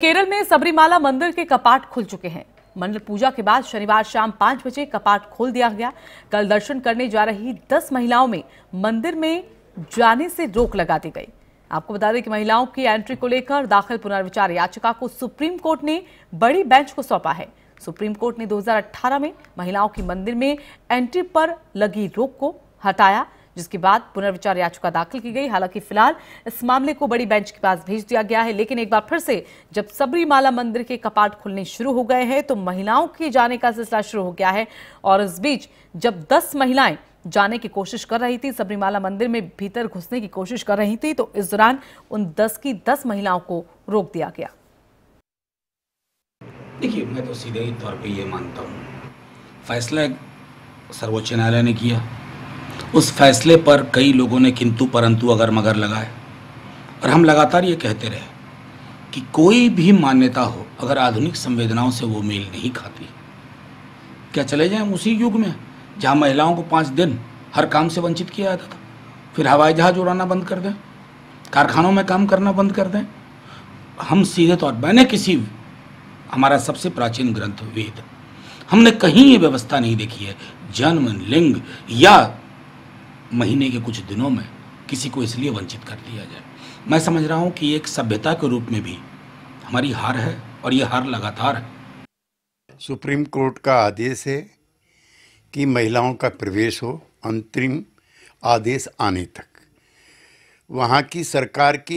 केरल में सबरीमाला मंदिर के कपाट खुल चुके हैं मंदिर पूजा के बाद शनिवार शाम पांच बजे कपाट खोल दिया गया कल दर्शन करने जा रही दस महिलाओं में मंदिर में जाने से रोक लगा दी गई आपको बता दें कि महिलाओं की एंट्री को लेकर दाखिल पुनर्विचार याचिका को सुप्रीम कोर्ट ने बड़ी बेंच को सौंपा है सुप्रीम कोर्ट ने 2018 में महिलाओं की मंदिर में एंट्री पर लगी रोक को हटाया जिसके बाद पुनर्विचार याचिका दाखिल की गई हालांकि फिलहाल इस मामले को बड़ी बेंच के पास भेज दिया गया है लेकिन एक बार फिर से जब सबरीमाला मंदिर के कपाट खुलने शुरू हो गए हैं तो महिलाओं के जाने का सिलसिला शुरू हो गया है और इस बीच जब दस महिलाएं जाने की कोशिश कर रही थी सबरीमाला मंदिर में भीतर घुसने की कोशिश कर रही थी तो इस दौरान उन दस की दस महिलाओं को रोक दिया गया देखिए मैं तो सीधे ही तौर पे ये मानता हूँ फैसला सर्वोच्च न्यायालय ने किया उस फैसले पर कई लोगों ने किंतु परंतु अगर मगर लगाए और हम लगातार ये कहते रहे कि कोई भी मान्यता हो अगर आधुनिक संवेदनाओं से वो मेल नहीं खाती क्या चले जाएं उसी युग में जहाँ महिलाओं को पाँच दिन हर काम से वंचित किया जाता था फिर हवाई जहाज़ उड़ाना बंद कर दें कारखानों में काम करना बंद कर दें हम सीधे तौर मैंने किसी हमारा सबसे प्राचीन ग्रंथ वेद हमने कहीं ये व्यवस्था नहीं देखी है जन्म लिंग या महीने के कुछ दिनों में किसी को इसलिए वंचित कर दिया जाए मैं समझ रहा हूँ कि एक सभ्यता के रूप में भी हमारी हार है और ये हार लगातार है सुप्रीम कोर्ट का आदेश है कि महिलाओं का प्रवेश हो अंतरिम आदेश आने तक वहाँ की सरकार की